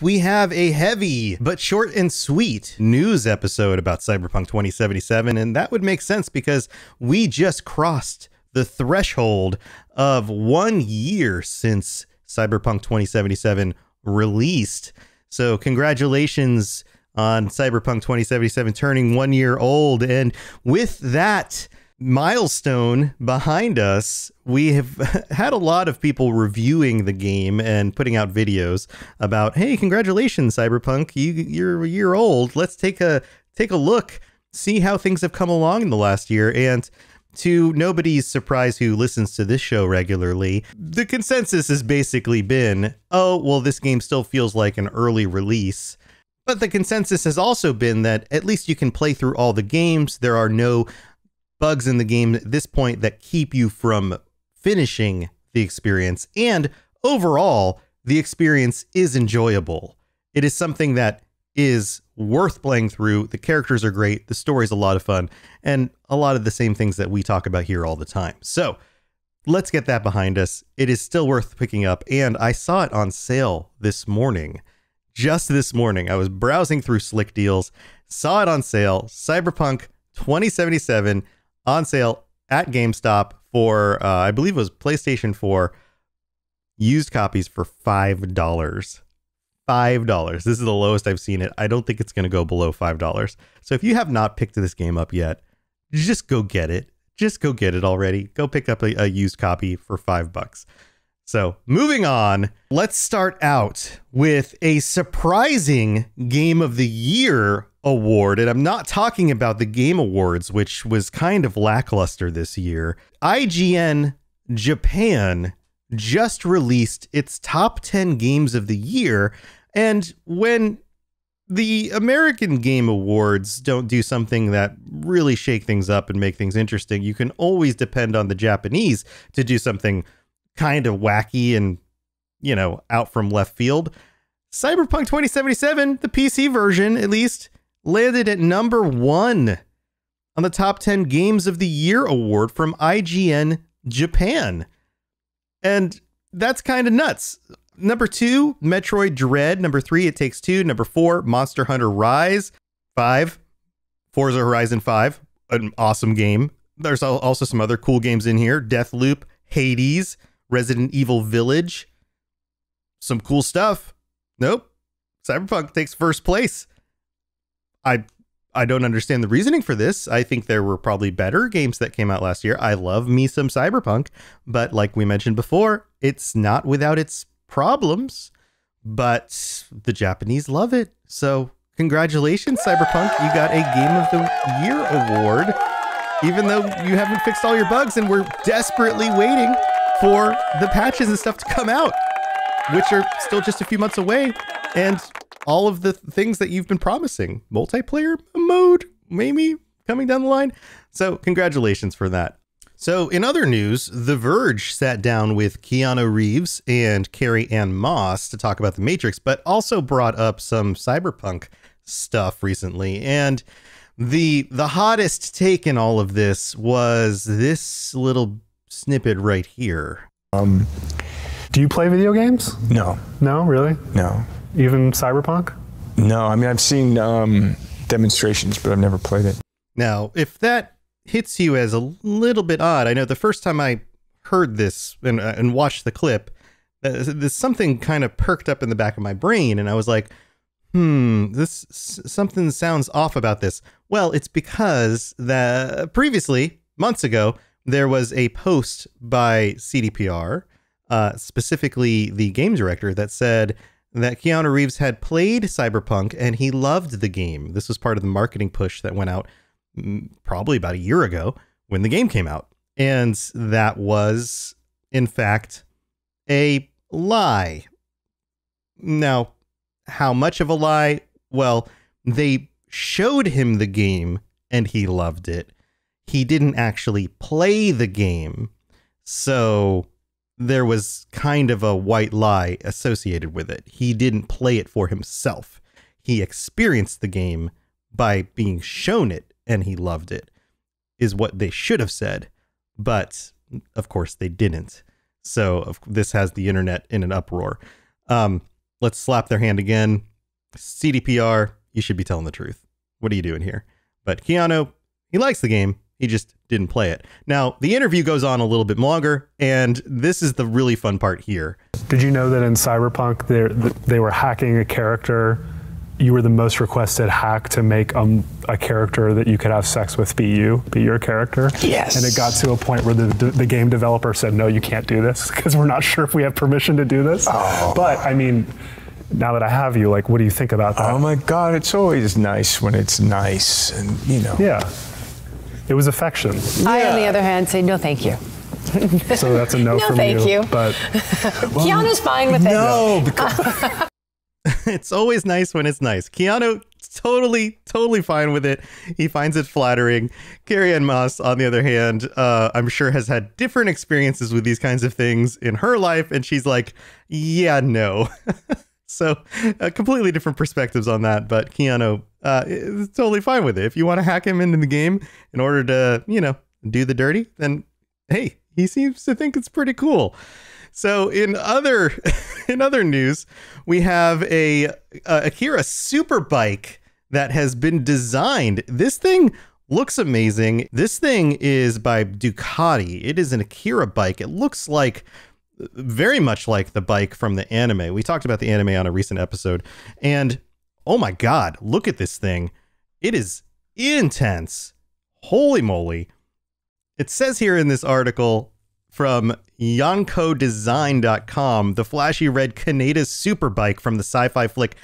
we have a heavy but short and sweet news episode about Cyberpunk 2077. And that would make sense because we just crossed the threshold of one year since Cyberpunk 2077 released. So, congratulations on Cyberpunk 2077 turning one year old. And with that, milestone behind us, we have had a lot of people reviewing the game and putting out videos about, "Hey, congratulations, Cyberpunk! You, you're a year old. Let's take a take a look, see how things have come along in the last year." And to nobody's surprise who listens to this show regularly, the consensus has basically been, "Oh, well, this game still feels like an early release." But the consensus has also been that at least you can play through all the games. There are no bugs in the game at this point that keep you from finishing the experience. And overall, the experience is enjoyable. It is something that is worth playing through. The characters are great, the story is a lot of fun, and a lot of the same things that we talk about here all the time. So let's get that behind us. It is still worth picking up, and I saw it on sale this morning. Just this morning, I was browsing through Slick Deals, saw it on sale, Cyberpunk 2077 on sale at GameStop for, uh, I believe it was PlayStation 4, used copies for $5. $5. This is the lowest I've seen it. I don't think it's going to go below $5. So if you have not picked this game up yet, just go get it. Just go get it already. Go pick up a, a used copy for five bucks. So, moving on, let's start out with a surprising game of the year award, and I'm not talking about the Game Awards, which was kind of lackluster this year. IGN Japan just released its top 10 games of the year, and when the American Game Awards don't do something that really shake things up and make things interesting. You can always depend on the Japanese to do something kind of wacky and, you know, out from left field. Cyberpunk 2077, the PC version at least, landed at number one on the Top 10 Games of the Year award from IGN Japan. And that's kind of nuts. Number two, Metroid Dread. Number three, It Takes Two. Number four, Monster Hunter Rise. Five, Forza Horizon 5, an awesome game. There's also some other cool games in here Deathloop, Hades, Resident Evil Village. Some cool stuff. Nope. Cyberpunk takes first place. I I don't understand the reasoning for this. I think there were probably better games that came out last year. I love me some Cyberpunk, but like we mentioned before, it's not without its problems, but the Japanese love it. So, congratulations Cyberpunk, you got a Game of the Year award even though you haven't fixed all your bugs and we're desperately waiting for the patches and stuff to come out, which are still just a few months away and all of the things that you've been promising multiplayer mode, maybe coming down the line. So, congratulations for that. So, in other news, The Verge sat down with Keanu Reeves and Carrie Ann Moss to talk about The Matrix, but also brought up some cyberpunk stuff recently. And the the hottest take in all of this was this little snippet right here. Um, do you play video games? No. No, really? No. Even Cyberpunk? No, I mean I've seen um, demonstrations, but I've never played it. Now, if that hits you as a little bit odd, I know the first time I heard this and, uh, and watched the clip, uh, there's something kind of perked up in the back of my brain, and I was like, "Hmm, this something sounds off about this." Well, it's because the previously months ago there was a post by CDPR, uh, specifically the game director, that said that Keanu Reeves had played Cyberpunk and he loved the game. This was part of the marketing push that went out mm, probably about a year ago when the game came out. And that was, in fact, a lie. Now, how much of a lie? Well, they showed him the game and he loved it. He didn't actually play the game. So there was kind of a white lie associated with it. He didn't play it for himself. He experienced the game by being shown it and he loved it, is what they should have said. But of course, they didn't. So this has the internet in an uproar. Um, let's slap their hand again. CDPR, you should be telling the truth. What are you doing here? But Keanu, he likes the game. He just didn't play it. Now, the interview goes on a little bit longer, and this is the really fun part here. Did you know that in Cyberpunk they were hacking a character? You were the most requested hack to make um, a character that you could have sex with be you, be your character. Yes. And it got to a point where the, the game developer said, no, you can't do this because we're not sure if we have permission to do this. Oh. But I mean, now that I have you, like, what do you think about that? Oh my God, it's always nice when it's nice, and you know. Yeah. It was affection. Yeah. I, on the other hand, say no, thank you. so that's a no, no from thank you. you. But well, Keanu's fine with no, it. No, because it's always nice when it's nice. Keanu totally, totally fine with it. He finds it flattering. Carrie Ann Moss, on the other hand, uh, I'm sure has had different experiences with these kinds of things in her life, and she's like, yeah, no so uh, completely different perspectives on that but keanu uh, is totally fine with it if you want to hack him into the game in order to you know do the dirty then hey he seems to think it's pretty cool so in other in other news we have a, a uh, akira superbike that has been designed this thing looks amazing this thing is by ducati it is an akira bike it looks like very much like the bike from the anime. We talked about the anime on a recent episode, and oh my god, look at this thing! It is intense. Holy moly! It says here in this article from yonkodesign.com, the flashy red Kaneda superbike from the sci-fi flick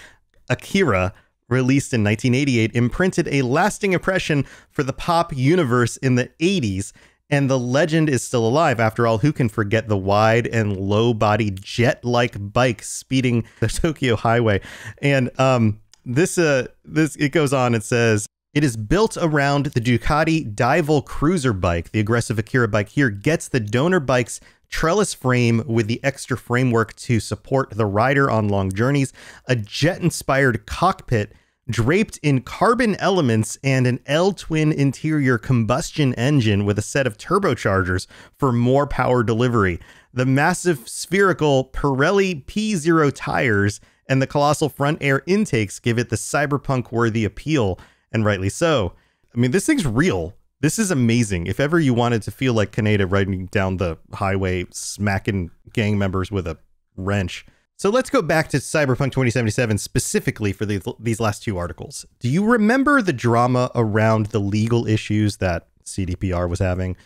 Akira released in 1988 imprinted a lasting impression for the pop universe in the 80s and the legend is still alive. After all, who can forget the wide and low body jet like bike speeding the Tokyo highway? And um, this, uh, this, it goes on. It says, it is built around the Ducati Dival Cruiser bike. The aggressive Akira bike here gets the donor bike's trellis frame with the extra framework to support the rider on long journeys, a jet inspired cockpit draped in carbon elements and an L twin interior combustion engine with a set of turbochargers for more power delivery. The massive spherical Pirelli P0 tires and the colossal front air intakes give it the cyberpunk worthy appeal, and rightly so. I mean, this thing's real. This is amazing. If ever you wanted to feel like Kaneda riding down the highway, smacking gang members with a wrench, so let's go back to Cyberpunk 2077 specifically for these last two articles. Do you remember the drama around the legal issues that CDPR was having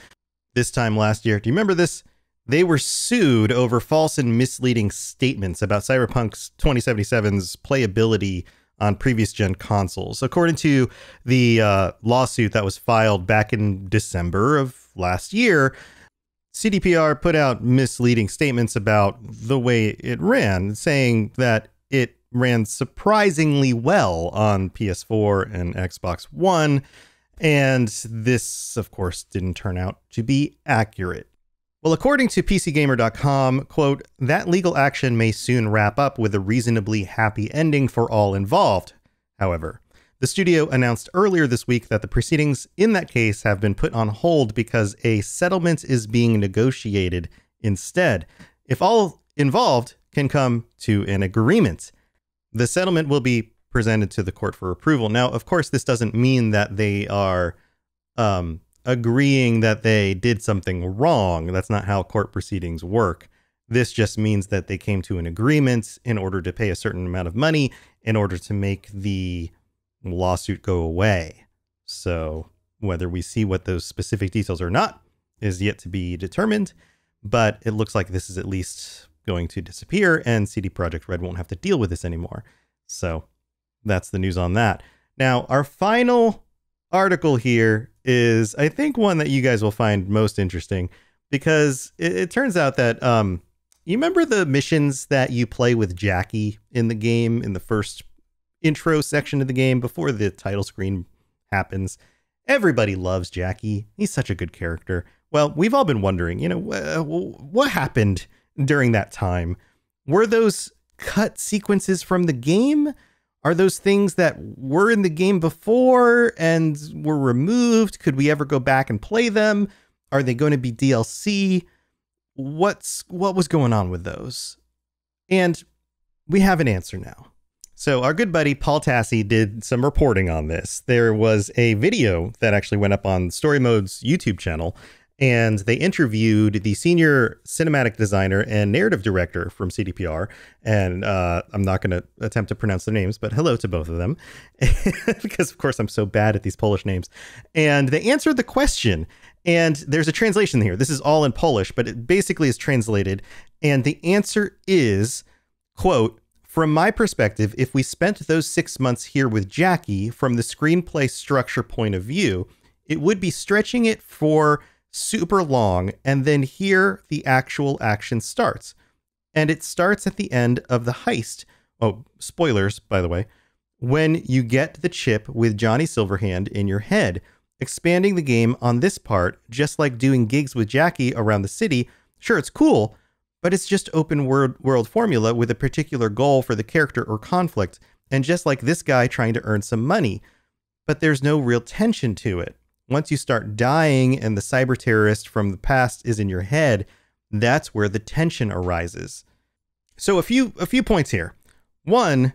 this time last year? Do you remember this? They were sued over false and misleading statements about Cyberpunk's 2077's playability on previous gen consoles. According to the uh, lawsuit that was filed back in December of last year, CDPR put out misleading statements about the way it ran, saying that it ran surprisingly well on PS4 and Xbox One. And this, of course, didn't turn out to be accurate. Well, according to PCGamer.com, quote, that legal action may soon wrap up with a reasonably happy ending for all involved, however. The studio announced earlier this week that the proceedings in that case have been put on hold because a settlement is being negotiated instead. If all involved can come to an agreement, the settlement will be presented to the court for approval. Now, of course, this doesn't mean that they are um, agreeing that they did something wrong. That's not how court proceedings work. This just means that they came to an agreement in order to pay a certain amount of money in order to make the lawsuit go away. So whether we see what those specific details are not is yet to be determined, but it looks like this is at least going to disappear and CD Projekt Red won't have to deal with this anymore. So that's the news on that. Now, our final article here is, I think, one that you guys will find most interesting because it, it turns out that um, you remember the missions that you play with Jackie in the game in the first intro section of the game before the title screen happens. Everybody loves Jackie. He's such a good character. Well, we've all been wondering, you know, what happened during that time? Were those cut sequences from the game? Are those things that were in the game before and were removed? Could we ever go back and play them? Are they going to be DLC? What's what was going on with those? And we have an answer now. So, our good buddy Paul Tassi did some reporting on this. There was a video that actually went up on Story Mode's YouTube channel, and they interviewed the senior cinematic designer and narrative director from CDPR. And uh, I'm not going to attempt to pronounce their names, but hello to both of them, because of course I'm so bad at these Polish names. And they answered the question. And there's a translation here. This is all in Polish, but it basically is translated. And the answer is, quote, from my perspective, if we spent those six months here with Jackie from the screenplay structure point of view, it would be stretching it for super long, and then here the actual action starts. And it starts at the end of the heist. Oh, spoilers, by the way. When you get the chip with Johnny Silverhand in your head, expanding the game on this part, just like doing gigs with Jackie around the city, sure, it's cool, but it's just open world, world formula with a particular goal for the character or conflict, and just like this guy trying to earn some money. But there's no real tension to it. Once you start dying and the cyber terrorist from the past is in your head, that's where the tension arises. So a few a few points here. One,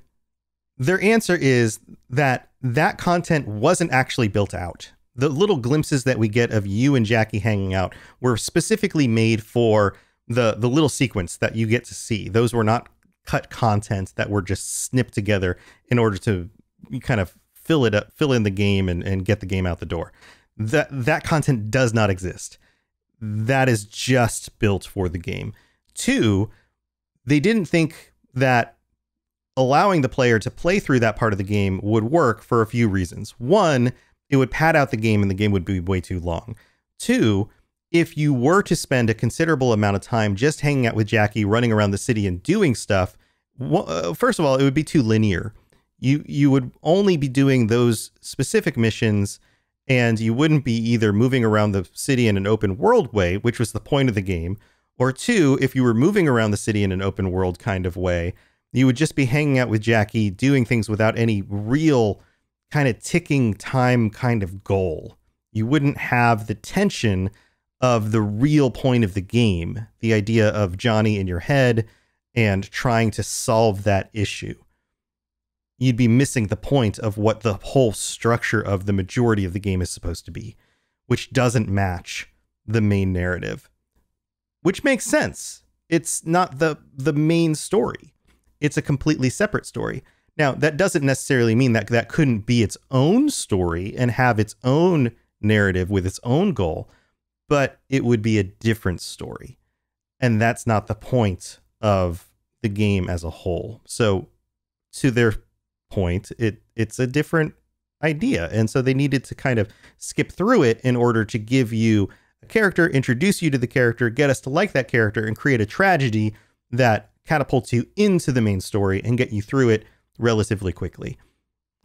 their answer is that that content wasn't actually built out. The little glimpses that we get of you and Jackie hanging out were specifically made for the the little sequence that you get to see. Those were not cut content that were just snipped together in order to kind of fill it up, fill in the game and, and get the game out the door. That that content does not exist. That is just built for the game. Two, they didn't think that allowing the player to play through that part of the game would work for a few reasons. One, it would pad out the game and the game would be way too long. Two, if you were to spend a considerable amount of time just hanging out with Jackie, running around the city and doing stuff, well, uh, first of all, it would be too linear. You you would only be doing those specific missions, and you wouldn't be either moving around the city in an open world way, which was the point of the game, or two, if you were moving around the city in an open world kind of way, you would just be hanging out with Jackie, doing things without any real kind of ticking time kind of goal. You wouldn't have the tension of the real point of the game, the idea of Johnny in your head and trying to solve that issue. You'd be missing the point of what the whole structure of the majority of the game is supposed to be, which doesn't match the main narrative. Which makes sense. It's not the the main story. It's a completely separate story. Now, that doesn't necessarily mean that that couldn't be its own story and have its own narrative with its own goal, but it would be a different story. And that's not the point of the game as a whole. So to their point, it it's a different idea. And so they needed to kind of skip through it in order to give you a character, introduce you to the character, get us to like that character and create a tragedy that catapults you into the main story and get you through it relatively quickly.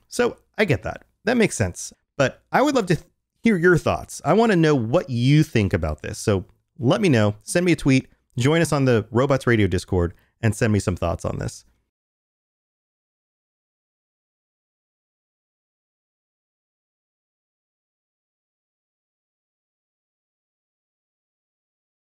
So I get that. That makes sense. But I would love to hear your thoughts. I want to know what you think about this. So let me know. Send me a tweet. Join us on the Robots Radio Discord and send me some thoughts on this.